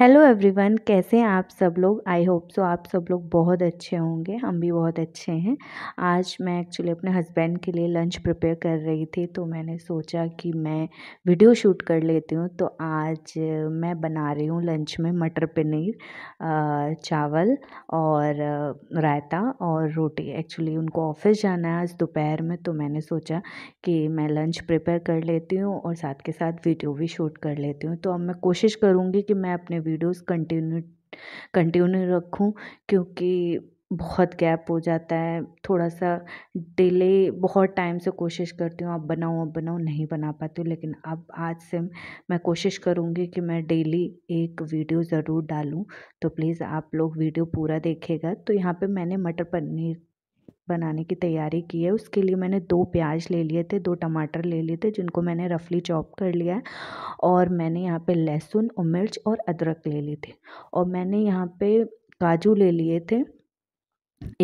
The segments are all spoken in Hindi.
हेलो एवरीवन कैसे हैं आप सब लोग आई होप सो आप सब लोग बहुत अच्छे होंगे हम भी बहुत अच्छे हैं आज मैं एक्चुअली अपने हस्बैंड के लिए लंच प्रिपेयर कर रही थी तो मैंने सोचा कि मैं वीडियो शूट कर लेती हूँ तो आज मैं बना रही हूँ लंच में मटर पनीर चावल और रायता और रोटी एक्चुअली उनको ऑफिस जाना है आज दोपहर में तो मैंने सोचा कि मैं लंच प्रिपेयर कर लेती हूँ और साथ के साथ वीडियो भी शूट कर लेती हूँ तो अब मैं कोशिश करूँगी कि मैं अपने वीडियोस कंटिन्यू कंटिन्यू रखूं क्योंकि बहुत गैप हो जाता है थोड़ा सा डिले बहुत टाइम से कोशिश करती हूँ अब बनाऊँ अब बनाऊँ नहीं बना पाती हूँ लेकिन अब आज से मैं कोशिश करूँगी कि मैं डेली एक वीडियो ज़रूर डालूँ तो प्लीज़ आप लोग वीडियो पूरा देखेगा तो यहाँ पे मैंने मटर पनीर बनाने की तैयारी की है उसके लिए मैंने दो प्याज ले लिए थे दो टमाटर ले लिए थे जिनको मैंने रफली चॉप कर लिया है और मैंने यहाँ पे लहसुन और मिर्च और अदरक ले लिए थे और मैंने यहाँ पे काजू ले लिए थे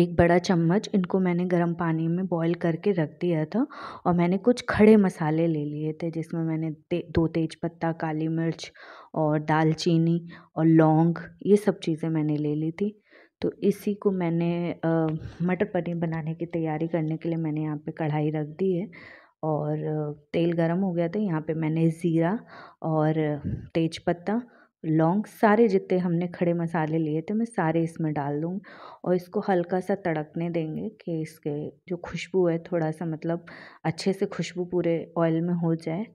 एक बड़ा चम्मच इनको मैंने गर्म पानी में बॉईल करके रख दिया था और मैंने कुछ खड़े मसाले ले लिए थे जिसमें मैंने ते, दो तेज पत्ता काली मिर्च और दालचीनी और लौंग ये सब चीज़ें मैंने ले ली थी तो इसी को मैंने मटर पनीर बनाने की तैयारी करने के लिए मैंने यहाँ पे कढ़ाई रख दी है और तेल गरम हो गया था यहाँ पे मैंने ज़ीरा और तेज़पत्ता लौंग सारे जितने हमने खड़े मसाले लिए थे मैं सारे इसमें डाल दूँगी और इसको हल्का सा तड़कने देंगे कि इसके जो खुशबू है थोड़ा सा मतलब अच्छे से खुशबू पूरे ऑयल में हो जाए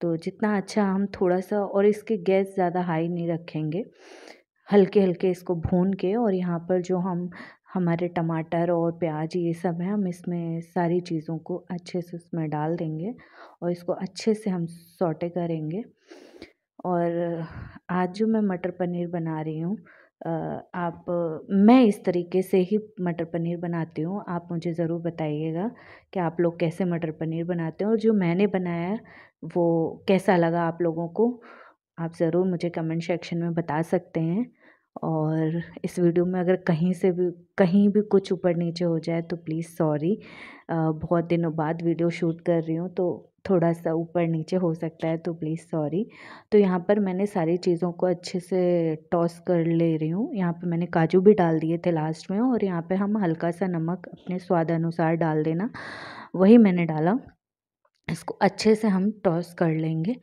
तो जितना अच्छा हम थोड़ा सा और इसके गैस ज़्यादा हाई नहीं रखेंगे हल्के हल्के इसको भून के और यहाँ पर जो हम हमारे टमाटर और प्याज ये सब है हम इसमें सारी चीज़ों को अच्छे से उसमें डाल देंगे और इसको अच्छे से हम सौटे करेंगे और आज जो मैं मटर पनीर बना रही हूँ आप मैं इस तरीके से ही मटर पनीर बनाती हूँ आप मुझे ज़रूर बताइएगा कि आप लोग कैसे मटर पनीर बनाते हैं और जो मैंने बनाया वो कैसा लगा आप लोगों को आप ज़रूर मुझे कमेंट सेक्शन में बता सकते हैं और इस वीडियो में अगर कहीं से भी कहीं भी कुछ ऊपर नीचे हो जाए तो प्लीज़ सॉरी बहुत दिनों बाद वीडियो शूट कर रही हूँ तो थोड़ा सा ऊपर नीचे हो सकता है तो प्लीज़ सॉरी तो यहाँ पर मैंने सारी चीज़ों को अच्छे से टॉस कर ले रही हूँ यहाँ पे मैंने काजू भी डाल दिए थे लास्ट में और यहाँ पे हम हल्का सा नमक अपने स्वाद अनुसार डाल देना वही मैंने डाला इसको अच्छे से हम टॉस कर लेंगे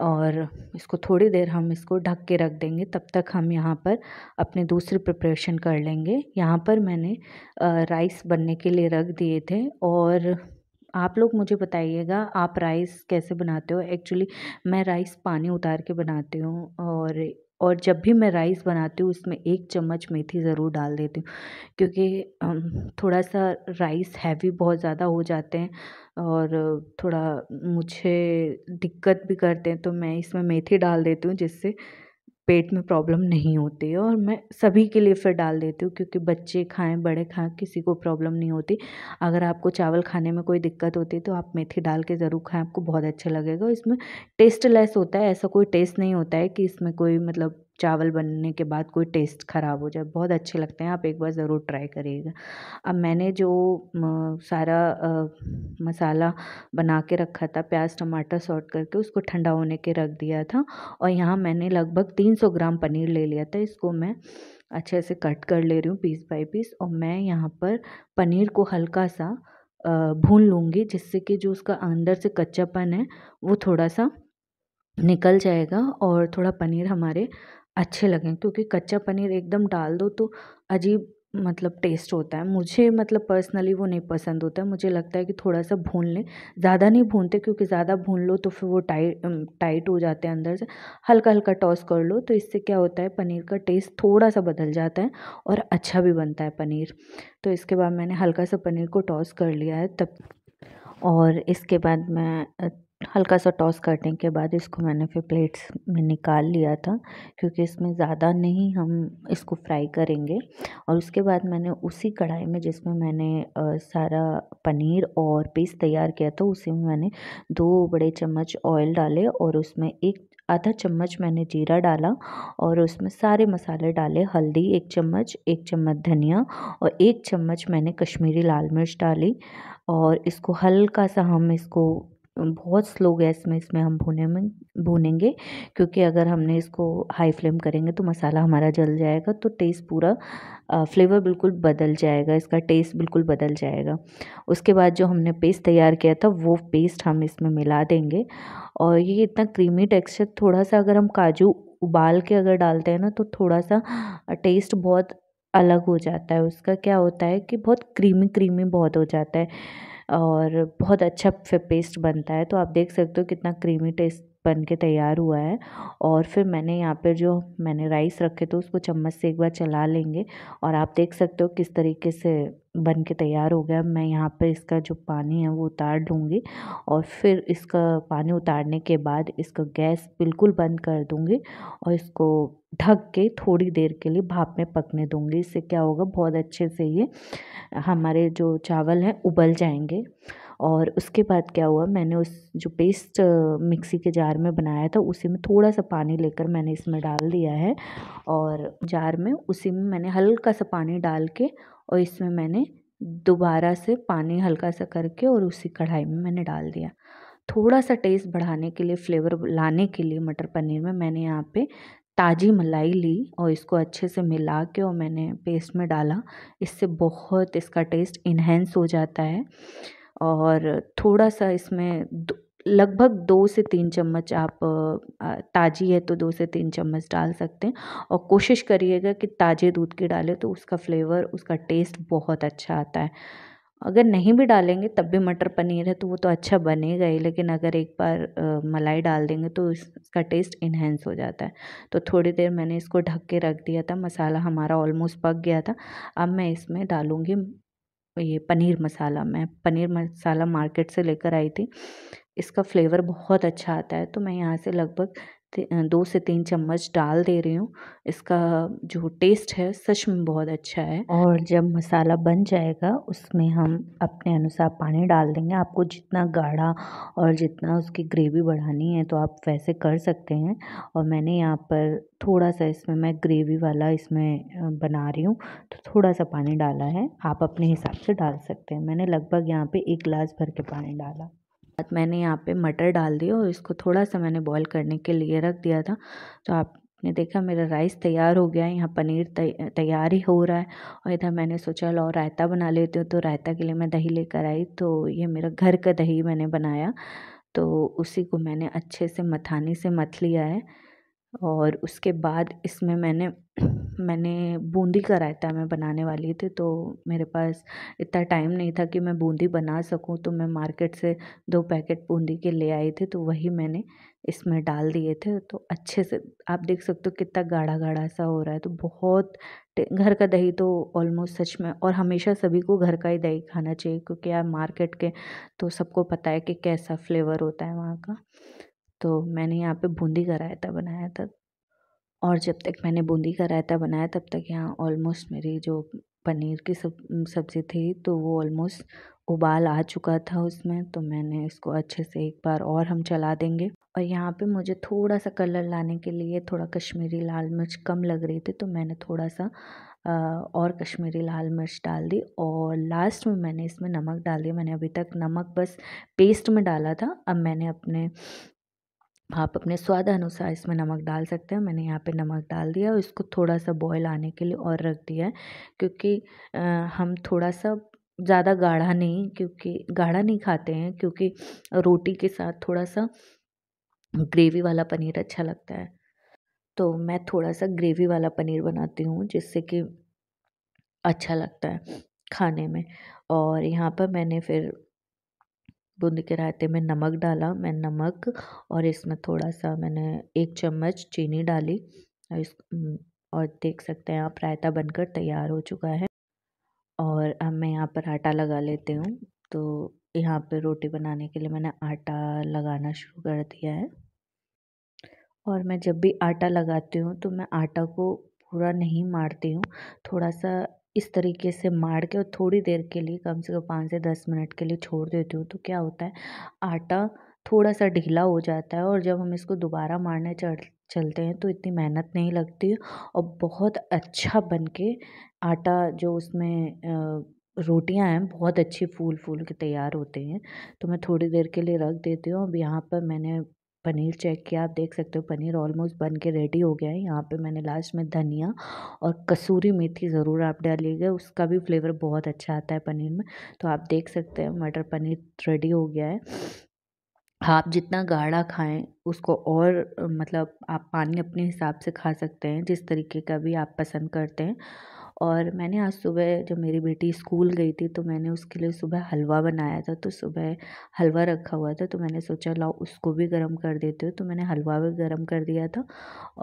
और इसको थोड़ी देर हम इसको ढक के रख देंगे तब तक हम यहाँ पर अपने दूसरी प्रिपरेशन कर लेंगे यहाँ पर मैंने राइस बनने के लिए रख दिए थे और आप लोग मुझे बताइएगा आप राइस कैसे बनाते हो एक्चुअली मैं राइस पानी उतार के बनाती हूँ और और जब भी मैं राइस बनाती हूँ उसमें एक चम्मच मेथी ज़रूर डाल देती हूँ क्योंकि थोड़ा सा राइस हैवी बहुत ज़्यादा हो जाते हैं और थोड़ा मुझे दिक्कत भी करते हैं तो मैं इसमें मेथी डाल देती हूँ जिससे पेट में प्रॉब्लम नहीं होती है और मैं सभी के लिए फिर डाल देती हूँ क्योंकि बच्चे खाएँ बड़े खाएँ किसी को प्रॉब्लम नहीं होती अगर आपको चावल खाने में कोई दिक्कत होती है तो आप मेथी डाल के ज़रूर खाएँ आपको बहुत अच्छा लगेगा इसमें टेस्टलेस होता है ऐसा कोई टेस्ट नहीं होता है कि इसमें कोई मतलब चावल बनने के बाद कोई टेस्ट ख़राब हो जाए बहुत अच्छे लगते हैं आप एक बार ज़रूर ट्राई करिएगा अब मैंने जो सारा मसाला बना के रखा था प्याज़ टमाटर सॉट करके उसको ठंडा होने के रख दिया था और यहाँ मैंने लगभग तीन सौ ग्राम पनीर ले लिया था इसको मैं अच्छे से कट कर ले रही हूँ पीस बाय पीस और मैं यहाँ पर पनीर को हल्का सा भून लूँगी जिससे कि जो उसका अंदर से कच्चापन है वो थोड़ा सा निकल जाएगा और थोड़ा पनीर हमारे अच्छे लगें क्योंकि कच्चा पनीर एकदम डाल दो तो अजीब मतलब टेस्ट होता है मुझे मतलब पर्सनली वो नहीं पसंद होता है मुझे लगता है कि थोड़ा सा भून लें ज़्यादा नहीं भूनते क्योंकि ज़्यादा भून लो तो फिर वो टाइट टाइट हो जाते हैं अंदर से हल्का हल्का टॉस कर लो तो इससे क्या होता है पनीर का टेस्ट थोड़ा सा बदल जाता है और अच्छा भी बनता है पनीर तो इसके बाद मैंने हल्का सा पनीर को टॉस कर लिया है तब और इसके बाद मैं हल्का सा टॉस करने के बाद इसको मैंने फिर प्लेट्स में निकाल लिया था क्योंकि इसमें ज़्यादा नहीं हम इसको फ्राई करेंगे और उसके बाद मैंने उसी कढ़ाई में जिसमें मैंने सारा पनीर और पेस्ट तैयार किया था उसी में मैंने दो बड़े चम्मच ऑयल डाले और उसमें एक आधा चम्मच मैंने जीरा डाला और उसमें सारे मसाले डाले हल्दी एक चम्मच एक चम्मच धनिया और एक चम्मच मैंने कश्मीरी लाल मिर्च डाली और इसको हल्का सा हम इसको बहुत स्लो गैस में इसमें हम भुने में भूनेंगे क्योंकि अगर हमने इसको हाई फ्लेम करेंगे तो मसाला हमारा जल जाएगा तो टेस्ट पूरा फ्लेवर बिल्कुल बदल जाएगा इसका टेस्ट बिल्कुल बदल जाएगा उसके बाद जो हमने पेस्ट तैयार किया था वो पेस्ट हम इसमें मिला देंगे और ये इतना क्रीमी टेक्सचर थोड़ा सा अगर हम काजू उबाल के अगर डालते हैं ना तो थोड़ा सा टेस्ट बहुत अलग हो जाता है उसका क्या होता है कि बहुत क्रीमी क्रीमी बहुत हो जाता है और बहुत अच्छा पेस्ट बनता है तो आप देख सकते हो कितना क्रीमी टेस्ट बन के तैयार हुआ है और फिर मैंने यहाँ पर जो मैंने राइस रखे थे उसको चम्मच से एक बार चला लेंगे और आप देख सकते हो किस तरीके से बन के तैयार हो गया मैं यहाँ पर इसका जो पानी है वो उतार दूँगी और फिर इसका पानी उतारने के बाद इसका गैस बिल्कुल बंद कर दूँगी और इसको ढक के थोड़ी देर के लिए भाप में पकने दूँगी इससे क्या होगा बहुत अच्छे से ये हमारे जो चावल हैं उबल जाएंगे और उसके बाद क्या हुआ मैंने उस जो पेस्ट मिक्सी के जार में बनाया था उसी में थोड़ा सा पानी लेकर मैंने इसमें डाल दिया है और जार में उसी में मैंने हल्का सा पानी डाल के और इसमें मैंने दोबारा से पानी हल्का सा करके और उसी कढ़ाई में मैंने डाल दिया थोड़ा सा टेस्ट बढ़ाने के लिए फ्लेवर लाने के लिए मटर पनीर में मैंने यहाँ पे ताज़ी मलाई ली और इसको अच्छे से मिला के और मैंने पेस्ट में डाला इससे बहुत इसका टेस्ट इन्हेंस हो जाता है और थोड़ा सा इसमें लगभग दो से तीन चम्मच आप ताज़ी है तो दो से तीन चम्मच डाल सकते हैं और कोशिश करिएगा कि ताज़े दूध की डालें तो उसका फ्लेवर उसका टेस्ट बहुत अच्छा आता है अगर नहीं भी डालेंगे तब भी मटर पनीर है तो वो तो अच्छा बनेगा ही लेकिन अगर एक बार मलाई डाल देंगे तो इसका टेस्ट इन्हेंस हो जाता है तो थोड़ी देर मैंने इसको ढक के रख दिया था मसाला हमारा ऑलमोस्ट पक गया था अब मैं इसमें डालूँगी ये पनीर मसाला मैं पनीर मसाला मार्केट से लेकर आई थी इसका फ्लेवर बहुत अच्छा आता है तो मैं यहाँ से लगभग दो से तीन चम्मच डाल दे रही हूँ इसका जो टेस्ट है सच में बहुत अच्छा है और जब मसाला बन जाएगा उसमें हम अपने अनुसार पानी डाल देंगे आपको जितना गाढ़ा और जितना उसकी ग्रेवी बढ़ानी है तो आप वैसे कर सकते हैं और मैंने यहाँ पर थोड़ा सा इसमें मैं ग्रेवी वाला इसमें बना रही हूँ तो थोड़ा सा पानी डाला है आप अपने हिसाब से डाल सकते हैं मैंने लगभग यहाँ पर एक गिलास भर के पानी डाला बाद मैंने यहाँ पे मटर डाल दिया और इसको थोड़ा सा मैंने बॉईल करने के लिए रख दिया था तो आपने देखा मेरा राइस तैयार हो गया है यहाँ पनीर तैयार ही हो रहा है और इधर मैंने सोचा लो रायता बना लेती हूँ तो रायता के लिए मैं दही लेकर आई तो ये मेरा घर का दही मैंने बनाया तो उसी को मैंने अच्छे से मथानी से मथ लिया है और उसके बाद इसमें मैंने मैंने बूंदी का रायता मैं बनाने वाली थी तो मेरे पास इतना टाइम नहीं था कि मैं बूंदी बना सकूँ तो मैं मार्केट से दो पैकेट बूंदी के ले आई थी तो वही मैंने इसमें डाल दिए थे तो अच्छे से आप देख सकते हो कितना गाढ़ा गाढ़ा सा हो रहा है तो बहुत घर का दही तो ऑलमोस्ट सच में और हमेशा सभी को घर का ही दही खाना चाहिए क्योंकि यार मार्केट के तो सबको पता है कि कैसा फ्लेवर होता है वहाँ का तो मैंने यहाँ पे बूंदी का रायता बनाया था और जब तक मैंने बूंदी का रायता बनाया तब तक यहाँ ऑलमोस्ट मेरी जो पनीर की सब सब्ज़ी थी तो वो ऑलमोस्ट उबाल आ चुका था उसमें तो मैंने इसको अच्छे से एक बार और हम चला देंगे और यहाँ पे मुझे थोड़ा सा कलर लाने के लिए थोड़ा कश्मीरी लाल मिर्च कम लग रही थी तो मैंने थोड़ा सा और कश्मीरी लाल मिर्च डाल दी और लास्ट में मैंने इसमें नमक डाल दिया मैंने अभी तक नमक बस पेस्ट में डाला था अब मैंने अपने आप अपने स्वाद अनुसार इसमें नमक डाल सकते हैं मैंने यहाँ पे नमक डाल दिया और इसको थोड़ा सा बॉयल आने के लिए और रख दिया है क्योंकि आ, हम थोड़ा सा ज़्यादा गाढ़ा नहीं क्योंकि गाढ़ा नहीं खाते हैं क्योंकि रोटी के साथ थोड़ा सा ग्रेवी वाला पनीर अच्छा लगता है तो मैं थोड़ा सा ग्रेवी वाला पनीर बनाती हूँ जिससे कि अच्छा लगता है खाने में और यहाँ पर मैंने फिर बूंद के रायते में नमक डाला मैं नमक और इसमें थोड़ा सा मैंने एक चम्मच चीनी डाली और इस और देख सकते हैं आप रायता बनकर तैयार हो चुका है और अब मैं यहाँ पर आटा लगा लेती हूँ तो यहाँ पर रोटी बनाने के लिए मैंने आटा लगाना शुरू कर दिया है और मैं जब भी आटा लगाती हूँ तो मैं आटा को पूरा नहीं मारती हूँ थोड़ा सा इस तरीके से मार के और थोड़ी देर के लिए कम से कम पाँच से दस मिनट के लिए छोड़ देती हूँ तो क्या होता है आटा थोड़ा सा ढीला हो जाता है और जब हम इसको दोबारा मारने चढ़ चलते हैं तो इतनी मेहनत नहीं लगती और बहुत अच्छा बन के आटा जो उसमें रोटियां हैं बहुत अच्छी फूल फूल के तैयार होते हैं तो मैं थोड़ी देर के लिए रख देती हूँ अब यहाँ पर मैंने पनीर चेक किया आप देख सकते हो पनीर ऑलमोस्ट बन के रेडी हो गया है यहाँ पे मैंने लास्ट में धनिया और कसूरी मेथी ज़रूर आप डालिएगा उसका भी फ्लेवर बहुत अच्छा आता है पनीर में तो आप देख सकते हैं मटर पनीर रेडी हो गया है आप जितना गाढ़ा खाएं उसको और मतलब आप पानी अपने हिसाब से खा सकते हैं जिस तरीके का भी आप पसंद करते हैं और मैंने आज सुबह जब मेरी बेटी स्कूल गई थी तो मैंने उसके लिए सुबह हलवा बनाया था तो सुबह हलवा रखा हुआ था तो मैंने सोचा लाओ उसको भी गर्म कर देते हो तो मैंने हलवा भी गर्म कर दिया था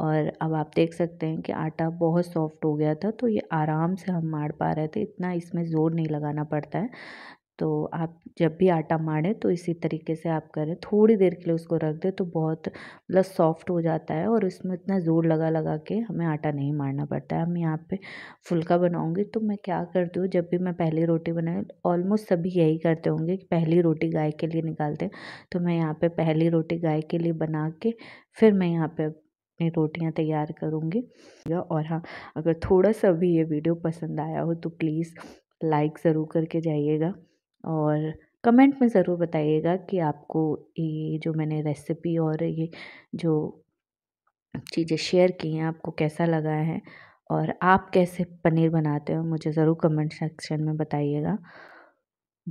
और अब आप देख सकते हैं कि आटा बहुत सॉफ्ट हो गया था तो ये आराम से हम मार पा रहे थे इतना इसमें ज़ोर नहीं लगाना पड़ता है तो आप जब भी आटा माड़ें तो इसी तरीके से आप करें थोड़ी देर के लिए उसको रख दें तो बहुत मतलब सॉफ्ट हो जाता है और इसमें इतना ज़ोर लगा लगा के हमें आटा नहीं मारना पड़ता है हम यहाँ पे फुल्का बनाऊँगी तो मैं क्या करती हूँ जब भी मैं पहली रोटी बनाई ऑलमोस्ट सभी यही करते होंगे कि पहली रोटी गाय के लिए निकालते हैं तो मैं यहाँ पर पहली रोटी गाय के लिए बना के फिर मैं यहाँ पर अपनी रोटियाँ तैयार करूँगी और हाँ अगर थोड़ा सा भी ये वीडियो पसंद आया हो तो प्लीज़ लाइक ज़रूर करके जाइएगा और कमेंट में ज़रूर बताइएगा कि आपको ये जो मैंने रेसिपी और ये जो चीज़ें शेयर की हैं आपको कैसा लगा है और आप कैसे पनीर बनाते हो मुझे ज़रूर कमेंट सेक्शन में बताइएगा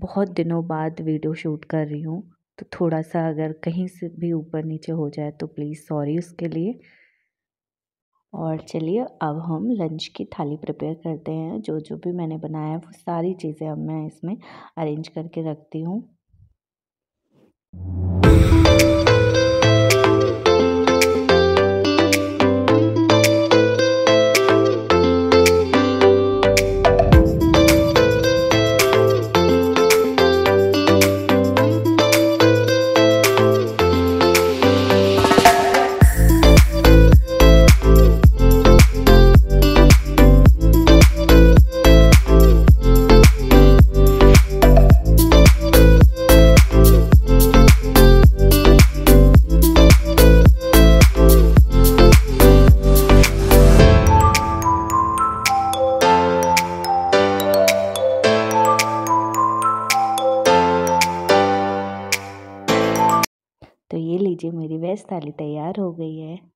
बहुत दिनों बाद वीडियो शूट कर रही हूँ तो थोड़ा सा अगर कहीं से भी ऊपर नीचे हो जाए तो प्लीज़ सॉरी उसके लिए और चलिए अब हम लंच की थाली प्रिपेयर करते हैं जो जो भी मैंने बनाया है वो सारी चीज़ें अब मैं इसमें अरेंज करके रखती हूँ थाली तैयार हो गई है